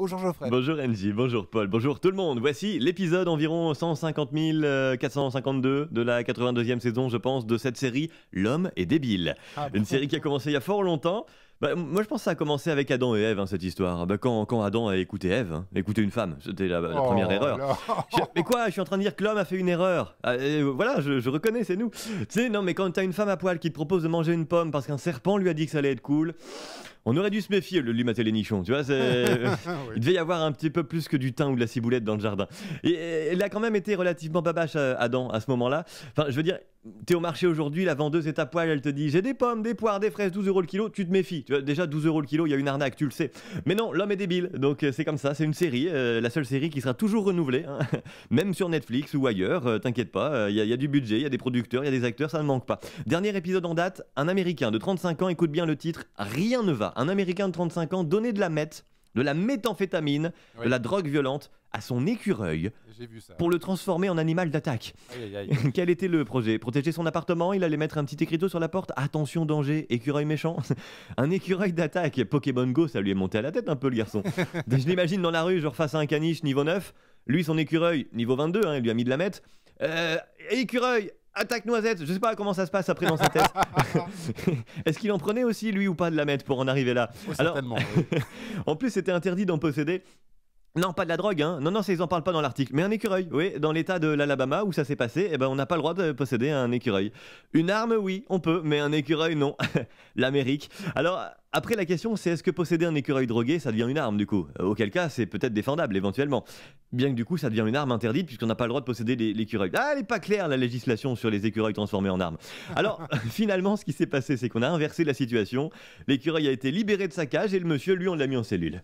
Bonjour Geoffrey. Bonjour NJ, bonjour Paul, bonjour tout le monde. Voici l'épisode environ 150 452 euh, de la 82e saison, je pense, de cette série L'homme est débile. Ah une série qui a commencé il y a fort longtemps. Bah, moi, je pense que ça a commencé avec Adam et Ève, hein, cette histoire. Bah, quand, Adam a écouté Ève, hein, écouté une femme, c'était la, oh première erreur. mais quoi, je suis en train de dire que l'homme a fait une erreur. Ah, euh, voilà, je, reconnais, c'est nous. Tu sais, non, mais quand t'as une femme à poil qui te propose de manger une pomme parce qu'un serpent lui a dit que ça allait être cool, on aurait dû se méfier le lui mater les nichons, tu vois. Ah il devait y avoir un petit peu plus que du thym ou de la ciboulette dans le jardin. Et, elle il a quand même été relativement babache euh, Adam à ce moment-là. Enfin, je veux dire, t'es au marché aujourd'hui, la vendeuse est à poil, elle te dit j'ai des pommes, des poires, des fraises, 12 euros le kilo, tu te méfies. Tu vois, déjà 12 euros le kilo, il y a une arnaque, tu le sais. Mais non, l'homme est débile, donc euh, c'est comme ça, c'est une série, euh, la seule série qui sera toujours renouvelée, hein. même sur Netflix ou ailleurs, euh, t'inquiète pas, il y, a du budget, il y a des producteurs, il y a des acteurs, ça ne manque pas. Dernier épisode en date, un Américain de 35 ans, écoute bien le titre, rien ne va. Un Américain de 35 ans, donnez de la mette de la méthamphétamine, de la drogue violente à son écureuil pour le transformer en animal d'attaque. Quel était le projet Protéger son appartement Il allait mettre un petit écriteau sur la porte Attention danger, écureuil méchant. un écureuil d'attaque. Pokémon Go, ça lui est monté à la tête un peu le garçon. Je l'imagine dans la rue, genre face à un caniche niveau 9. Lui, son écureuil, niveau 22, hein, il lui a mis de la mettre euh, écureuil, attaque noisette, je sais pas comment ça se passe après dans sa tête. Est-ce qu'il en prenait aussi lui ou pas de la mettre pour en arriver là oh, Alors, certainement, en plus c'était interdit d'en posséder. Non, pas de la drogue, hein. Non, non, ils en parlent pas dans l'article. Mais un écureuil, oui. Dans l'état de l'Alabama où ça s'est passé, eh ben, on n'a pas le droit de posséder un écureuil. Une arme, oui, on peut, mais un écureuil, non. L'Amérique. Alors, après, la question, c'est est-ce que posséder un écureuil drogué, ça devient une arme, du coup Auquel cas, c'est peut-être défendable, éventuellement. Bien que du coup, ça devient une arme interdite puisqu'on n'a pas le droit de posséder l'écureuil. Ah, elle n'est pas claire la législation sur les écureuils transformés en armes. Alors, finalement, ce qui s'est passé, c'est qu'on a inversé la situation. L'écureuil a été libéré de sa cage et le monsieur, lui, on l'a mis en cellule.